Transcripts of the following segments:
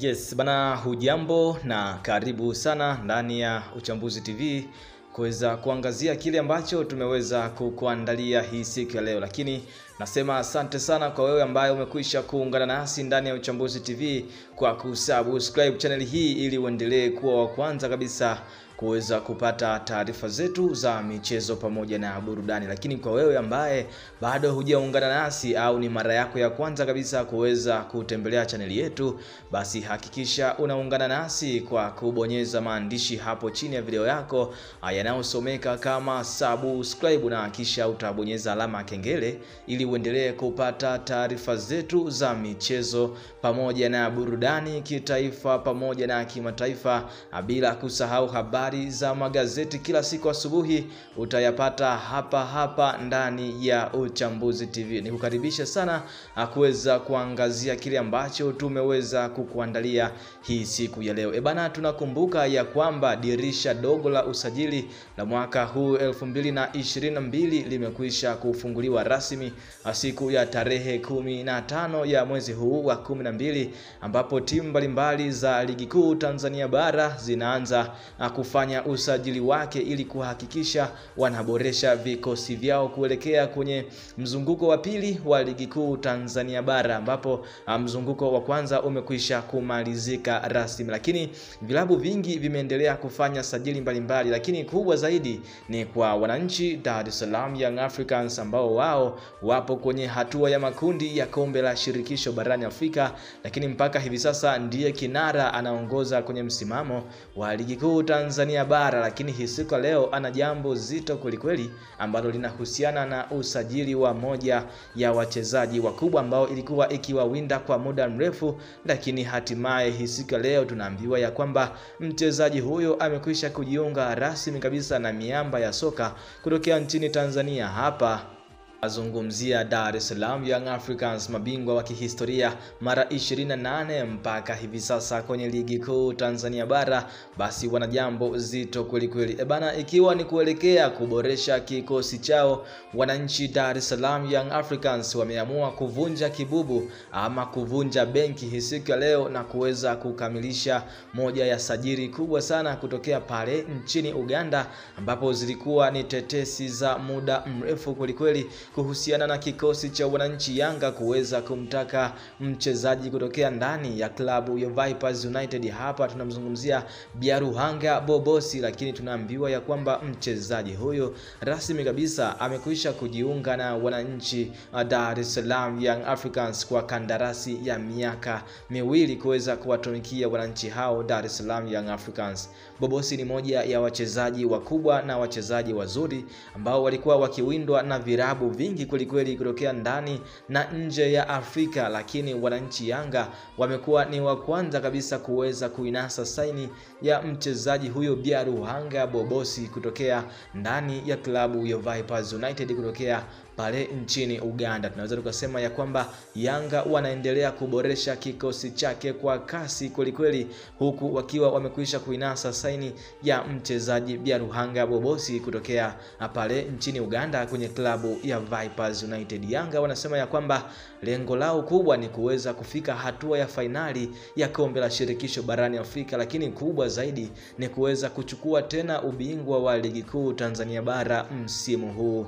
Yes, bana hujambo na karibu sana ndani ya Uchambuzi TV kuweza kuangazia kile ambacho tumeweza kukuandalia hii siku ya leo, lakini Nasema asante sana kwa wewe ambaye umekwisha kuungana nasi ndani ya Uchambuzi TV kwa kusubscribe channel hii ili uendelee kuwa wa kwanza kabisa kuweza kupata taarifa zetu za michezo pamoja na burudani. Lakini kwa wewe ambaye bado hujaungana nasi au ni mara yako ya kwanza kabisa kuweza kutembelea chaneli yetu, basi hakikisha unaungana nasi kwa kubonyeza maandishi hapo chini ya video yako yanayosomeka kama subscribe, na kisha utabonyeza alama ya kengele ili uendelee kupata taarifa zetu za michezo pamoja na burudani kitaifa pamoja na kimataifa, ah, bila kusahau habari za magazeti kila siku asubuhi utayapata hapa hapa ndani ya Uchambuzi TV. Nikukaribisha sana ah, kuweza kuangazia kile ambacho tumeweza kukuandalia hii siku ya leo. Ebana, tunakumbuka ya kwamba dirisha dogo la usajili la mwaka huu 2022 limekwisha kufunguliwa rasmi siku ya tarehe kumi na tano ya mwezi huu wa kumi na mbili ambapo timu mbalimbali za ligi kuu Tanzania bara zinaanza kufanya usajili wake ili kuhakikisha wanaboresha vikosi vyao kuelekea kwenye mzunguko wa pili wa ligi kuu Tanzania bara ambapo mzunguko wa kwanza umekwisha kumalizika rasmi, lakini vilabu vingi vimeendelea kufanya sajili mbalimbali, lakini kubwa zaidi ni kwa wananchi Dar es Salaam Young Africans ambao wao wapo hapo kwenye hatua ya makundi ya kombe la shirikisho barani Afrika, lakini mpaka hivi sasa ndiye kinara anaongoza kwenye msimamo wa ligi kuu Tanzania bara, lakini hii siku leo ana jambo zito kwelikweli ambalo linahusiana na usajili wa moja ya wachezaji wakubwa ambao ilikuwa ikiwawinda kwa muda mrefu, lakini hatimaye hii siku leo tunaambiwa ya kwamba mchezaji huyo amekwisha kujiunga rasmi kabisa na miamba ya soka kutokea nchini Tanzania hapa Azungumzia Dar es Salaam Young Africans mabingwa wa kihistoria mara 28 mpaka hivi sasa kwenye ligi kuu Tanzania bara, basi wana jambo zito kwelikweli. E bana, ikiwa ni kuelekea kuboresha kikosi chao, wananchi Dar es Salaam Young Africans wameamua kuvunja kibubu ama kuvunja benki hii siku ya leo na kuweza kukamilisha moja ya sajiri kubwa sana kutokea pale nchini Uganda, ambapo zilikuwa ni tetesi za muda mrefu kwelikweli kuhusiana na kikosi cha wananchi Yanga kuweza kumtaka mchezaji kutokea ndani ya klabu ya Vipers United. Hapa tunamzungumzia Biaruhanga Bobosi, lakini tunaambiwa ya kwamba mchezaji huyo rasmi kabisa amekwisha kujiunga na wananchi uh, Dar es Salaam Young Africans kwa kandarasi ya miaka miwili kuweza kuwatumikia wananchi hao Dar es Salaam Young Africans. Bobosi ni moja ya wachezaji wakubwa na wachezaji wazuri ambao walikuwa wakiwindwa na virabu vingi mingi kwelikweli kutokea ndani na nje ya Afrika, lakini wananchi Yanga wamekuwa ni wa kwanza kabisa kuweza kuinasa saini ya mchezaji huyo biaruhanga Bobosi kutokea ndani ya klabu ya Vipers United kutokea pale nchini Uganda. Tunaweza tukasema ya kwamba Yanga wanaendelea kuboresha kikosi chake kwa kasi kwelikweli, huku wakiwa wamekwisha kuinasa saini ya mchezaji Byaruhanga Bobosi kutokea pale nchini Uganda kwenye klabu ya Vipers United. Yanga wanasema ya kwamba lengo lao kubwa ni kuweza kufika hatua ya fainali ya kombe la shirikisho barani Afrika, lakini kubwa zaidi ni kuweza kuchukua tena ubingwa wa ligi kuu Tanzania bara msimu huu.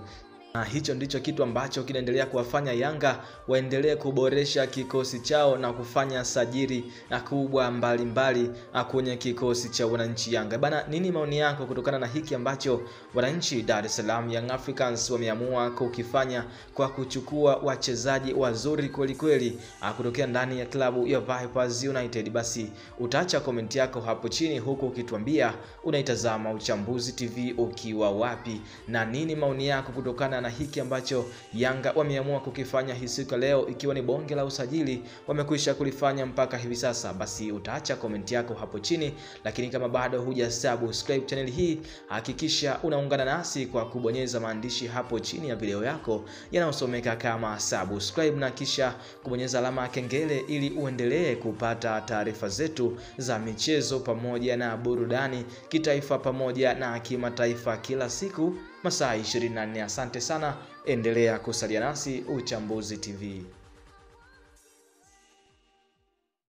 Na hicho ndicho kitu ambacho kinaendelea kuwafanya Yanga waendelee kuboresha kikosi chao na kufanya sajiri na kubwa mbalimbali ah, kwenye kikosi cha wananchi Yanga. Bana, nini maoni yako kutokana na hiki ambacho wananchi Dar es Salaam Young Africans wameamua kukifanya kwa kuchukua wachezaji wazuri kwelikweli ah, kutokea ndani ya klabu ya Vipers United? Basi utaacha komenti yako hapo chini, huku ukituambia unaitazama Uchambuzi TV ukiwa wapi na nini maoni yako kutokana na hiki ambacho Yanga wameamua kukifanya hii siku leo, ikiwa ni bonge la usajili wamekwisha kulifanya mpaka hivi sasa, basi utaacha komenti yako hapo chini, lakini kama bado huja subscribe channel hii, hakikisha unaungana nasi kwa kubonyeza maandishi hapo chini ya video yako yanayosomeka kama subscribe na kisha kubonyeza alama ya kengele ili uendelee kupata taarifa zetu za michezo pamoja na burudani kitaifa pamoja na kimataifa kila siku masaa 24. Asante sana, endelea kusalia nasi Uchambuzi TV.